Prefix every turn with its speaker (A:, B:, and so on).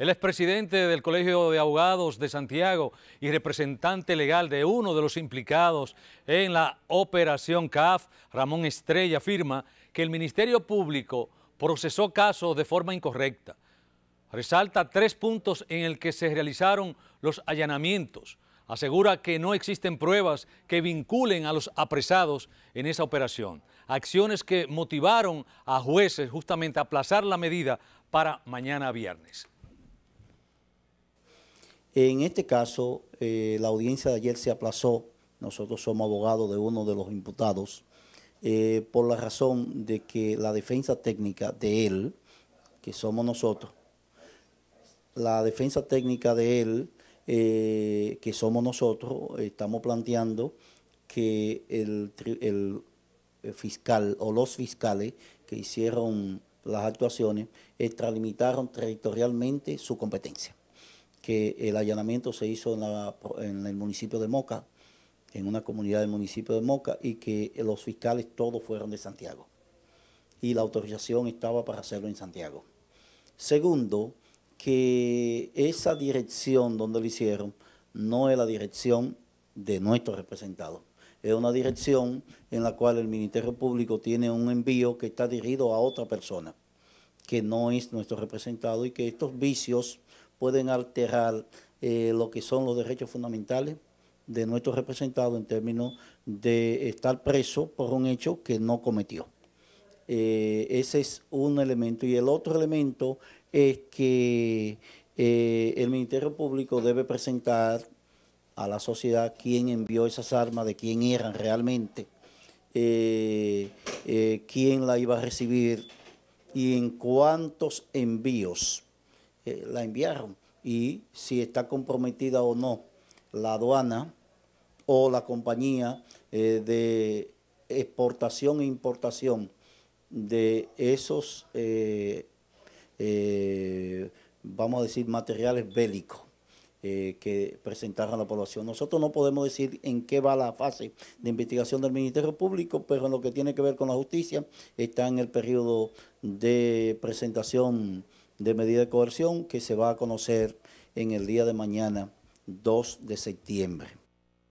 A: El expresidente del Colegio de Abogados de Santiago y representante legal de uno de los implicados en la operación CAF, Ramón Estrella, afirma que el Ministerio Público procesó casos de forma incorrecta. Resalta tres puntos en el que se realizaron los allanamientos. Asegura que no existen pruebas que vinculen a los apresados en esa operación. Acciones que motivaron a jueces justamente a aplazar la medida para mañana viernes.
B: En este caso, eh, la audiencia de ayer se aplazó. Nosotros somos abogados de uno de los imputados eh, por la razón de que la defensa técnica de él, que somos nosotros, la defensa técnica de él, eh, que somos nosotros, estamos planteando que el, fiscal o los fiscales que hicieron las actuaciones extralimitaron territorialmente su competencia que el allanamiento se hizo en, el municipio de Moca, en una comunidad del municipio de Moca, y que los fiscales todos fueron de Santiago. Y la autorización estaba para hacerlo en Santiago. Segundo, que esa dirección donde lo hicieron no es la dirección de nuestro representado. Es una dirección en la cual el Ministerio Público tiene un envío que está dirigido a otra persona, que no es nuestro representado y que estos vicios pueden alterar eh, lo que son los derechos fundamentales de nuestro representado en términos de estar preso por un hecho que no cometió. Eh, ese es un elemento. Y el otro elemento es que eh, el Ministerio Público debe presentar a la sociedad quién envió esas armas, de quién eran realmente, quién la iba a recibir y en cuántos envíos la enviaron y si está comprometida o no la aduana o la compañía eh, de exportación e importación de esos, eh, eh, vamos a decir, materiales bélicos que presentaron a la población. Nosotros no podemos decir en qué va la fase de investigación del Ministerio Público, pero en lo que tiene que ver con la justicia está en el periodo de presentación de medida de coerción que se va a conocer en el día de mañana, 2 de septiembre.